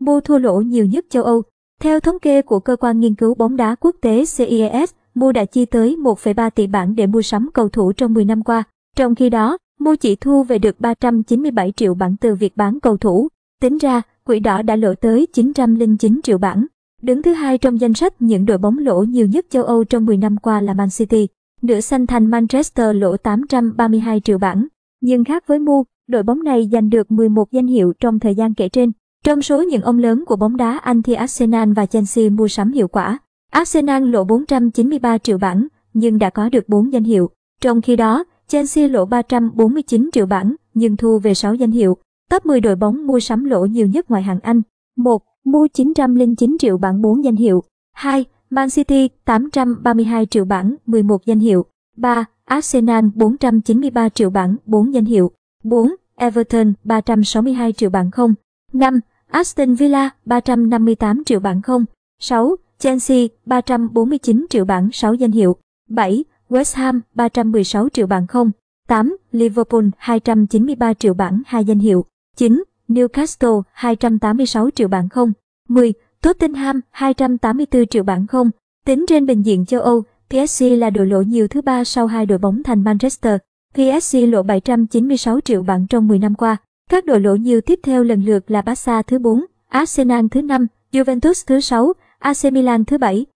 MU thua lỗ nhiều nhất châu Âu. Theo thống kê của cơ quan nghiên cứu bóng đá quốc tế CES, MU đã chi tới 1,3 tỷ bảng để mua sắm cầu thủ trong 10 năm qua. Trong khi đó, MU chỉ thu về được 397 triệu bảng từ việc bán cầu thủ. Tính ra, quỹ đỏ đã lỗ tới 909 triệu bảng. Đứng thứ hai trong danh sách những đội bóng lỗ nhiều nhất châu Âu trong 10 năm qua là Man City. Nửa xanh thành Manchester lỗ 832 triệu bảng. Nhưng khác với MU, đội bóng này giành được 11 danh hiệu trong thời gian kể trên. Trong số những ông lớn của bóng đá Anh thì Arsenal và Chelsea mua sắm hiệu quả. Arsenal lộ 493 triệu bảng, nhưng đã có được 4 danh hiệu. Trong khi đó, Chelsea lộ 349 triệu bảng, nhưng thu về 6 danh hiệu. Top 10 đội bóng mua sắm lỗ nhiều nhất ngoài hạng Anh. 1. Mua 909 triệu bảng 4 danh hiệu. 2. Man City 832 triệu bảng 11 danh hiệu. 3. Arsenal 493 triệu bảng 4 danh hiệu. 4. Everton 362 triệu bảng 0. 5. Aston Villa 358 triệu bảng không 6. Chelsea 349 triệu bảng 6 danh hiệu 7. West Ham 316 triệu bảng không 8. Liverpool 293 triệu bảng 2 danh hiệu 9. Newcastle 286 triệu bảng không 10. Tottenham 284 triệu bảng không Tính trên bình diện châu Âu, PSG là đội lỗ nhiều thứ ba sau hai đội bóng thành Manchester. PSG lỗ 796 triệu bảng trong 10 năm qua. Các đội lỗ nhiều tiếp theo lần lượt là Barca thứ 4, Arsenal thứ 5, Juventus thứ 6, AC Milan thứ 7,